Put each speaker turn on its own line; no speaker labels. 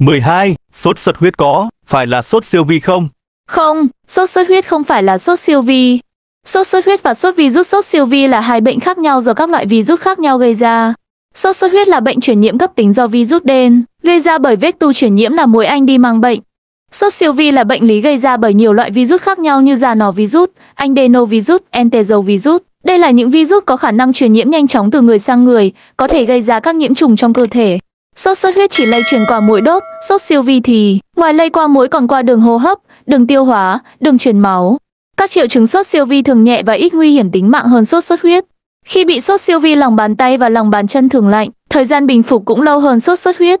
12. Sốt xuất huyết có, phải là sốt siêu vi không?
Không, sốt xuất huyết không phải là sốt siêu vi. Sốt xuất huyết và sốt virus sốt siêu vi là hai bệnh khác nhau do các loại virus khác nhau gây ra. Sốt xuất huyết là bệnh truyền nhiễm cấp tính do virus đen, gây ra bởi vết tu truyền nhiễm là muỗi anh đi mang bệnh. Sốt siêu vi là bệnh lý gây ra bởi nhiều loại virus khác nhau như già nò virus, adenovirus, enterovirus. Đây là những virus có khả năng truyền nhiễm nhanh chóng từ người sang người, có thể gây ra các nhiễm trùng trong cơ thể. Sốt xuất huyết chỉ lây truyền qua mũi đốt, sốt siêu vi thì ngoài lây qua mũi còn qua đường hô hấp, đường tiêu hóa, đường truyền máu. Các triệu chứng sốt siêu vi thường nhẹ và ít nguy hiểm tính mạng hơn sốt xuất huyết. Khi bị sốt siêu vi lòng bàn tay và lòng bàn chân thường lạnh, thời gian bình phục cũng lâu hơn sốt xuất huyết.